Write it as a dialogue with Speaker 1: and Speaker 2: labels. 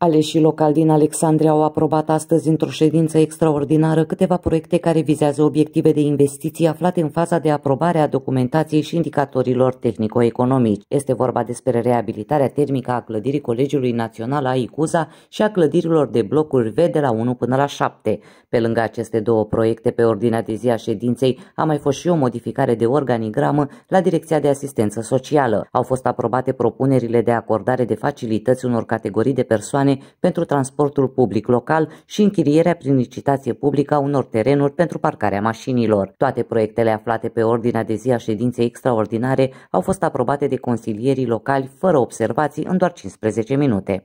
Speaker 1: Aleșii local din Alexandria au aprobat astăzi într-o ședință extraordinară câteva proiecte care vizează obiective de investiții aflate în faza de aprobare a documentației și indicatorilor tehnico-economici. Este vorba despre reabilitarea termică a clădirii Colegiului Național a Icuza și a clădirilor de blocuri V de la 1 până la 7. Pe lângă aceste două proiecte, pe ordinea de zi a ședinței a mai fost și o modificare de organigramă la Direcția de Asistență Socială. Au fost aprobate propunerile de acordare de facilități unor categorii de persoane milioane pentru transportul public local și închirierea prin licitație publică a unor terenuri pentru parcarea mașinilor. Toate proiectele aflate pe ordinea de zi a ședinței extraordinare au fost aprobate de consilierii locali fără observații în doar 15 minute.